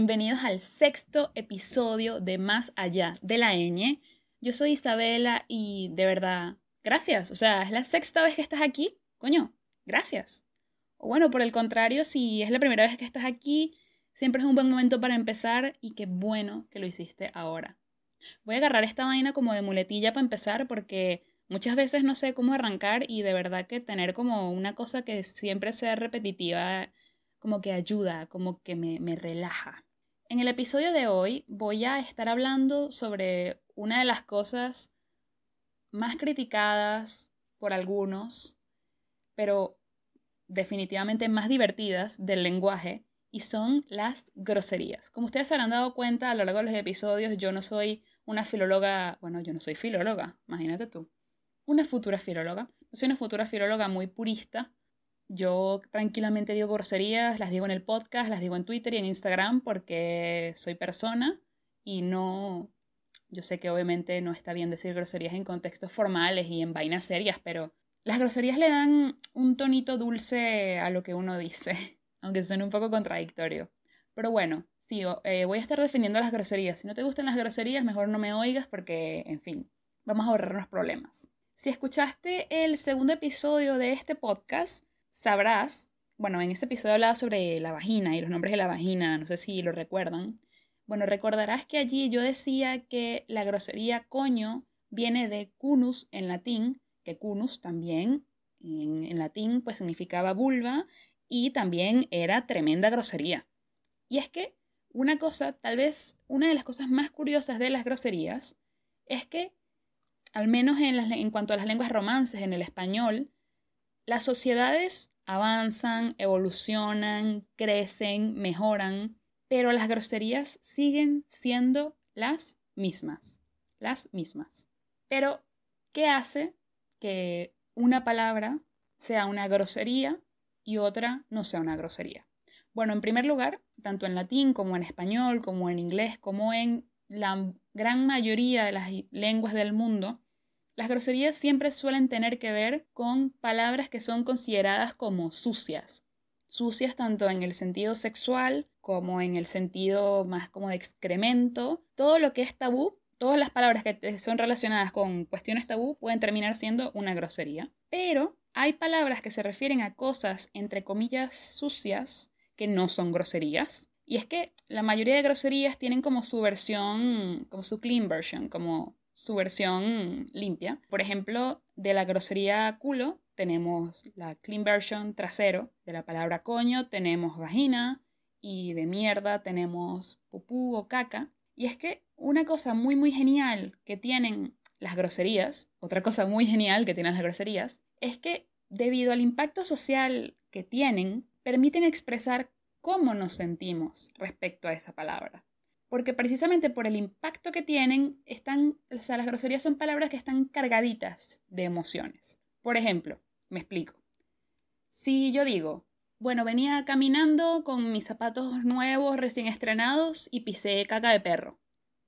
Bienvenidos al sexto episodio de Más Allá de la ñ. Yo soy Isabela y de verdad, gracias. O sea, es la sexta vez que estás aquí. Coño, gracias. O bueno, por el contrario, si es la primera vez que estás aquí, siempre es un buen momento para empezar y qué bueno que lo hiciste ahora. Voy a agarrar esta vaina como de muletilla para empezar porque muchas veces no sé cómo arrancar y de verdad que tener como una cosa que siempre sea repetitiva como que ayuda, como que me, me relaja. En el episodio de hoy voy a estar hablando sobre una de las cosas más criticadas por algunos, pero definitivamente más divertidas del lenguaje, y son las groserías. Como ustedes se habrán dado cuenta a lo largo de los episodios, yo no soy una filóloga, bueno, yo no soy filóloga, imagínate tú, una futura filóloga, no soy una futura filóloga muy purista, yo tranquilamente digo groserías, las digo en el podcast, las digo en Twitter y en Instagram porque soy persona y no... Yo sé que obviamente no está bien decir groserías en contextos formales y en vainas serias, pero las groserías le dan un tonito dulce a lo que uno dice, aunque suene un poco contradictorio. Pero bueno, sigo. Eh, voy a estar defendiendo las groserías. Si no te gustan las groserías, mejor no me oigas porque, en fin, vamos a ahorrarnos problemas. Si escuchaste el segundo episodio de este podcast, sabrás, bueno, en este episodio hablaba sobre la vagina y los nombres de la vagina, no sé si lo recuerdan. Bueno, recordarás que allí yo decía que la grosería coño viene de cunus en latín, que cunus también en, latín pues significaba vulva y también era tremenda grosería. Y es que una cosa, tal vez una de las cosas más curiosas de las groserías es que, al menos en, en cuanto a las lenguas romances, en el español, las sociedades avanzan, evolucionan, crecen, mejoran, pero las groserías siguen siendo las mismas, las mismas. Pero, ¿qué hace que una palabra sea una grosería y otra no sea una grosería? Bueno, en primer lugar, tanto en latín como en español, como en inglés, como en la gran mayoría de las lenguas del mundo, las groserías siempre suelen tener que ver con palabras que son consideradas como sucias. Sucias tanto en el sentido sexual como en el sentido más como de excremento. Todo lo que es tabú, todas las palabras que son relacionadas con cuestiones tabú pueden terminar siendo una grosería. Pero hay palabras que se refieren a cosas entre comillas sucias que no son groserías. Y es que la mayoría de groserías tienen como su versión, como su clean version, como su versión limpia. Por ejemplo, de la grosería culo tenemos la clean version trasero, de la palabra coño tenemos vagina y de mierda tenemos pupú o caca. Y es que una cosa muy muy genial que tienen las groserías, otra cosa muy genial que tienen las groserías, es que debido al impacto social que tienen, permiten expresar cómo nos sentimos respecto a esa palabra porque precisamente por el impacto que tienen, están, o sea, las groserías son palabras que están cargaditas de emociones. Por ejemplo, me explico. Si yo digo, bueno, venía caminando con mis zapatos nuevos, recién estrenados, y pisé caca de perro.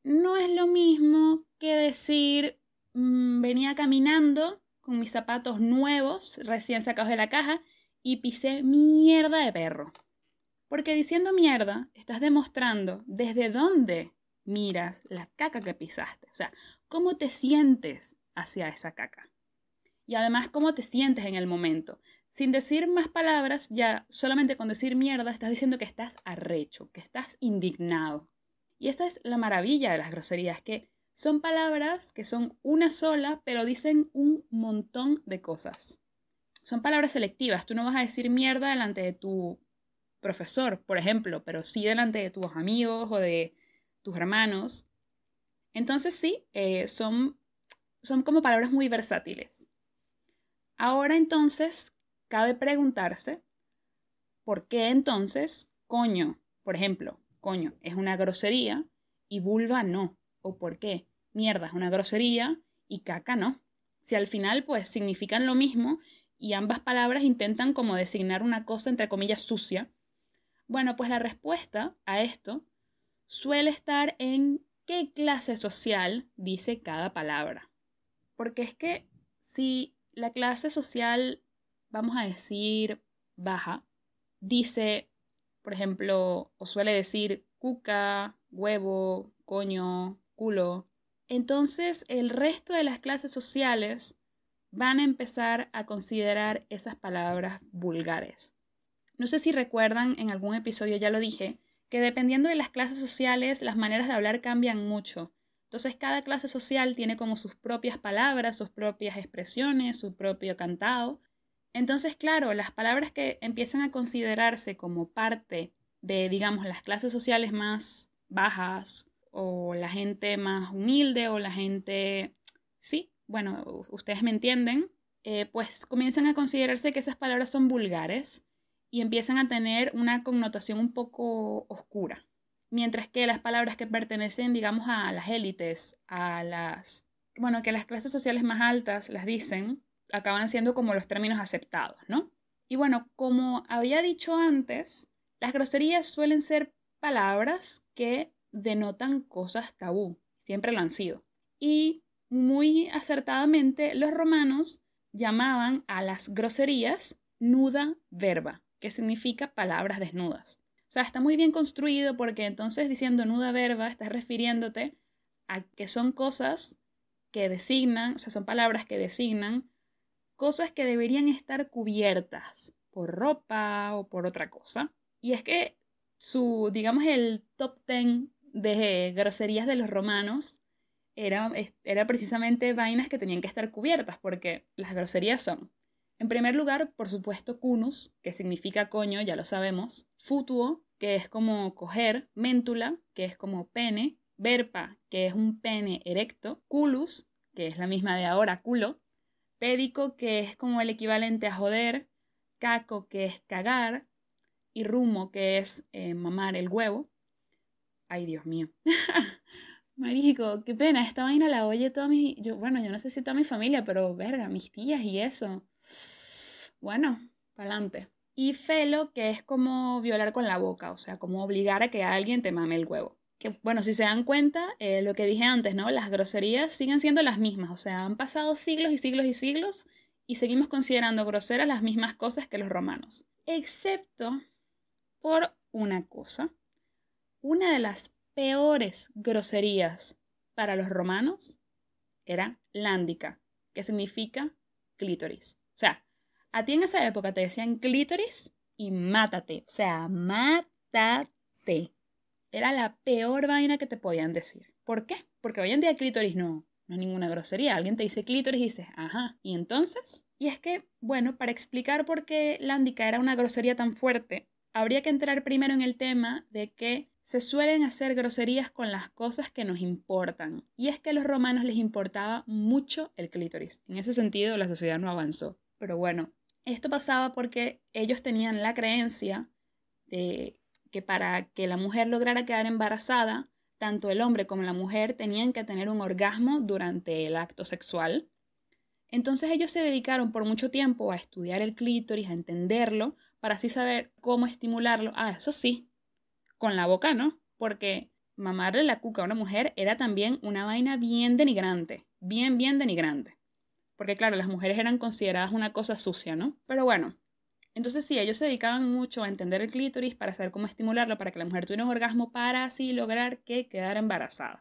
No es lo mismo que decir, mm, venía caminando con mis zapatos nuevos, recién sacados de la caja, y pisé mierda de perro. Porque diciendo mierda, estás demostrando desde dónde miras la caca que pisaste. O sea, cómo te sientes hacia esa caca. Y además, cómo te sientes en el momento. Sin decir más palabras, ya solamente con decir mierda, estás diciendo que estás arrecho, que estás indignado. Y esa es la maravilla de las groserías, que son palabras que son una sola, pero dicen un montón de cosas. Son palabras selectivas. Tú no vas a decir mierda delante de tu profesor, por ejemplo, pero sí delante de tus amigos o de tus hermanos. Entonces sí, eh, son, son como palabras muy versátiles. Ahora entonces, cabe preguntarse, ¿por qué entonces coño, por ejemplo, coño es una grosería y vulva no? ¿O por qué mierda es una grosería y caca no? Si al final pues significan lo mismo y ambas palabras intentan como designar una cosa entre comillas sucia bueno, pues la respuesta a esto suele estar en qué clase social dice cada palabra. Porque es que si la clase social, vamos a decir, baja, dice, por ejemplo, o suele decir cuca, huevo, coño, culo, entonces el resto de las clases sociales van a empezar a considerar esas palabras vulgares. No sé si recuerdan, en algún episodio ya lo dije, que dependiendo de las clases sociales, las maneras de hablar cambian mucho. Entonces cada clase social tiene como sus propias palabras, sus propias expresiones, su propio cantado. Entonces, claro, las palabras que empiezan a considerarse como parte de, digamos, las clases sociales más bajas o la gente más humilde o la gente, sí, bueno, ustedes me entienden, eh, pues comienzan a considerarse que esas palabras son vulgares y empiezan a tener una connotación un poco oscura. Mientras que las palabras que pertenecen, digamos, a las élites, a las, bueno, que las clases sociales más altas las dicen, acaban siendo como los términos aceptados, ¿no? Y bueno, como había dicho antes, las groserías suelen ser palabras que denotan cosas tabú, siempre lo han sido. Y muy acertadamente los romanos llamaban a las groserías nuda verba, ¿Qué significa palabras desnudas. O sea, está muy bien construido porque entonces diciendo nuda verba estás refiriéndote a que son cosas que designan, o sea, son palabras que designan cosas que deberían estar cubiertas por ropa o por otra cosa. Y es que su, digamos, el top ten de groserías de los romanos era, era precisamente vainas que tenían que estar cubiertas, porque las groserías son en primer lugar, por supuesto, cunus, que significa coño, ya lo sabemos, futuo, que es como coger, méntula, que es como pene, verpa, que es un pene erecto, culus, que es la misma de ahora, culo, pédico, que es como el equivalente a joder, caco, que es cagar, y rumo, que es eh, mamar el huevo. Ay, Dios mío. Marico, qué pena, esta vaina la oye toda mi... Yo, bueno, yo no sé si toda mi familia, pero verga, mis tías y eso bueno, para adelante. Y felo, que es como violar con la boca, o sea, como obligar a que alguien te mame el huevo. Que, bueno, si se dan cuenta, eh, lo que dije antes, ¿no? Las groserías siguen siendo las mismas, o sea, han pasado siglos y siglos y siglos y seguimos considerando groseras las mismas cosas que los romanos, excepto por una cosa. Una de las peores groserías para los romanos era lándica, que significa clítoris. O sea, a ti en esa época te decían clítoris y mátate. O sea, mátate. Era la peor vaina que te podían decir. ¿Por qué? Porque hoy en día clítoris no, no es ninguna grosería. Alguien te dice clítoris y dices, ajá. ¿Y entonces? Y es que, bueno, para explicar por qué lándica era una grosería tan fuerte, habría que entrar primero en el tema de que se suelen hacer groserías con las cosas que nos importan. Y es que a los romanos les importaba mucho el clítoris. En ese sentido, la sociedad no avanzó. Pero bueno, esto pasaba porque ellos tenían la creencia de que para que la mujer lograra quedar embarazada, tanto el hombre como la mujer tenían que tener un orgasmo durante el acto sexual. Entonces ellos se dedicaron por mucho tiempo a estudiar el clítoris, a entenderlo, para así saber cómo estimularlo. Ah, eso sí, con la boca, ¿no? Porque mamarle la cuca a una mujer era también una vaina bien denigrante, bien, bien denigrante. Porque claro, las mujeres eran consideradas una cosa sucia, ¿no? Pero bueno, entonces sí, ellos se dedicaban mucho a entender el clítoris para saber cómo estimularlo, para que la mujer tuviera un orgasmo para así lograr que quedara embarazada.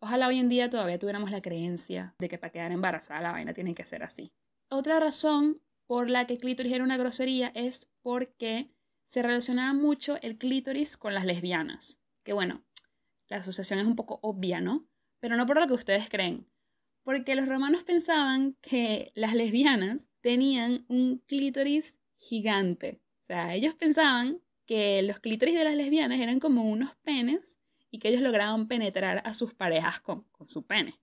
Ojalá hoy en día todavía tuviéramos la creencia de que para quedar embarazada la vaina tiene que ser así. Otra razón por la que clítoris era una grosería es porque se relacionaba mucho el clítoris con las lesbianas. Que bueno, la asociación es un poco obvia, ¿no? Pero no por lo que ustedes creen porque los romanos pensaban que las lesbianas tenían un clítoris gigante. O sea, ellos pensaban que los clítoris de las lesbianas eran como unos penes y que ellos lograban penetrar a sus parejas con, con su pene.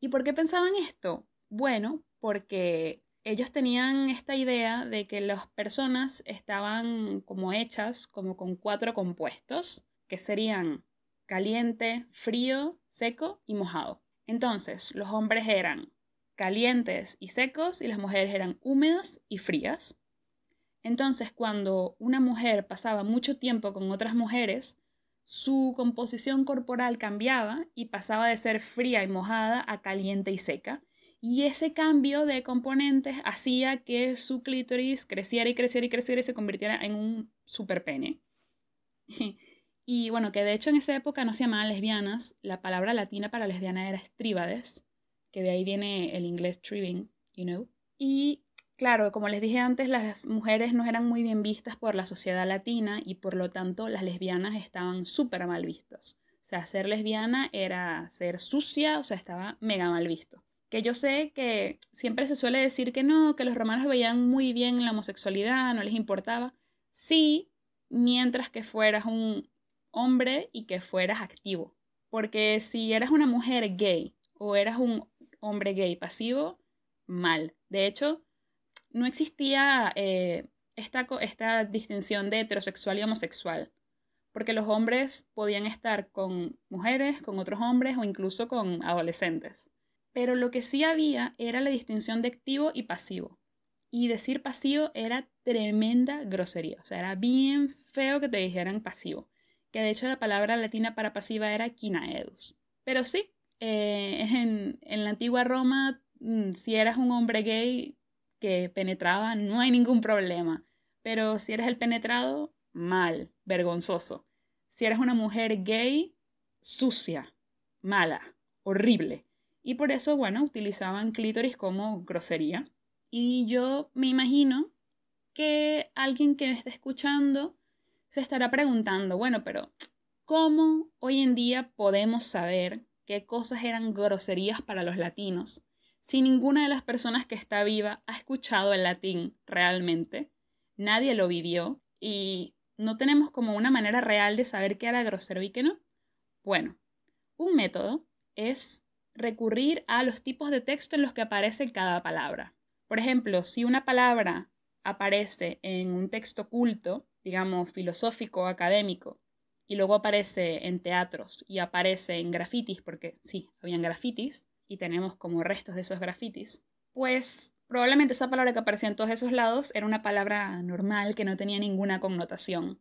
¿Y por qué pensaban esto? Bueno, porque ellos tenían esta idea de que las personas estaban como hechas como con cuatro compuestos, que serían caliente, frío, seco y mojado. Entonces, los hombres eran calientes y secos y las mujeres eran húmedas y frías. Entonces, cuando una mujer pasaba mucho tiempo con otras mujeres, su composición corporal cambiaba y pasaba de ser fría y mojada a caliente y seca. Y ese cambio de componentes hacía que su clítoris creciera y creciera y creciera y se convirtiera en un superpene. Y bueno, que de hecho en esa época no se llamaban lesbianas, la palabra latina para lesbiana era estribades, que de ahí viene el inglés tribing, you know. Y claro, como les dije antes, las mujeres no eran muy bien vistas por la sociedad latina y por lo tanto las lesbianas estaban súper mal vistas. O sea, ser lesbiana era ser sucia, o sea, estaba mega mal visto. Que yo sé que siempre se suele decir que no, que los romanos veían muy bien la homosexualidad, no les importaba. Sí, mientras que fueras un hombre y que fueras activo. Porque si eras una mujer gay o eras un hombre gay pasivo, mal. De hecho, no existía eh, esta, esta distinción de heterosexual y homosexual, porque los hombres podían estar con mujeres, con otros hombres o incluso con adolescentes. Pero lo que sí había era la distinción de activo y pasivo. Y decir pasivo era tremenda grosería, o sea, era bien feo que te dijeran pasivo que de hecho la palabra latina para pasiva era quinaedus. Pero sí, eh, en, en, la antigua Roma, mm, si eras un hombre gay que penetraba, no hay ningún problema. Pero si eres el penetrado, mal, vergonzoso. Si eres una mujer gay, sucia, mala, horrible. Y por eso, bueno, utilizaban clítoris como grosería. Y yo me imagino que alguien que me está escuchando se estará preguntando, bueno, pero ¿cómo hoy en día podemos saber qué cosas eran groserías para los latinos si ninguna de las personas que está viva ha escuchado el latín realmente? Nadie lo vivió y no tenemos como una manera real de saber qué era grosero y qué no. Bueno, un método es recurrir a los tipos de texto en los que aparece cada palabra. Por ejemplo, si una palabra aparece en un texto culto, digamos, filosófico, académico, y luego aparece en teatros y aparece en grafitis, porque sí, habían grafitis y tenemos como restos de esos grafitis, pues probablemente esa palabra que aparecía en todos esos lados era una palabra normal que no tenía ninguna connotación.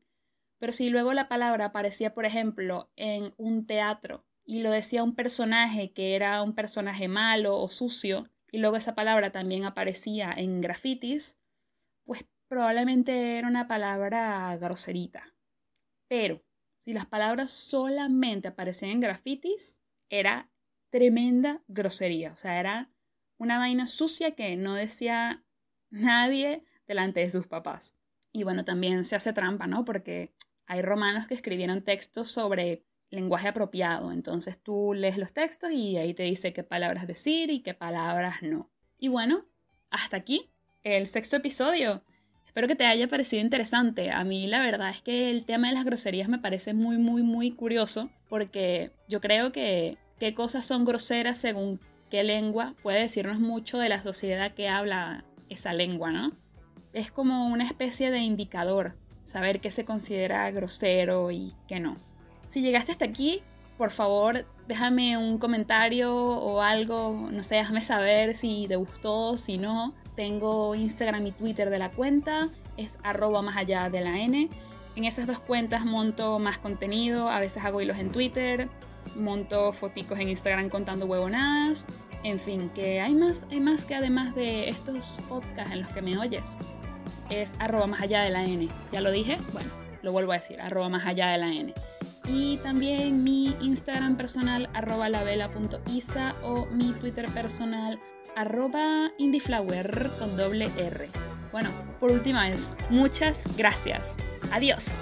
Pero si luego la palabra aparecía, por ejemplo, en un teatro y lo decía un personaje que era un personaje malo o sucio, y luego esa palabra también aparecía en grafitis, pues probablemente era una palabra groserita. Pero si las palabras solamente aparecían en grafitis, era tremenda grosería. O sea, era una vaina sucia que no decía nadie delante de sus papás. Y bueno, también se hace trampa, ¿no? Porque hay romanos que escribieron textos sobre lenguaje apropiado. Entonces tú lees los textos y ahí te dice qué palabras decir y qué palabras no. Y bueno, hasta aquí el sexto episodio. Espero que te haya parecido interesante. A mí la verdad es que el tema de las groserías me parece muy, muy, muy curioso porque yo creo que qué cosas son groseras según qué lengua puede decirnos mucho de la sociedad que habla esa lengua, ¿no? Es como una especie de indicador, saber qué se considera grosero y qué no. Si llegaste hasta aquí, por favor, déjame un comentario o algo, no sé, déjame saber si te gustó, si no tengo Instagram y Twitter de la cuenta, es arroba más allá de la N. En esas dos cuentas monto más contenido, a veces hago hilos en Twitter, monto foticos en Instagram contando huevonadas, en fin, que hay más, hay más que además de estos podcasts en los que me oyes. Es arroba más allá de la N. ¿Ya lo dije? Bueno, lo vuelvo a decir, arroba más allá de la N. Y también mi Instagram personal, arroba lavela.isa o mi Twitter personal, arroba indieflower con doble R. Bueno, por última vez, muchas gracias. Adiós.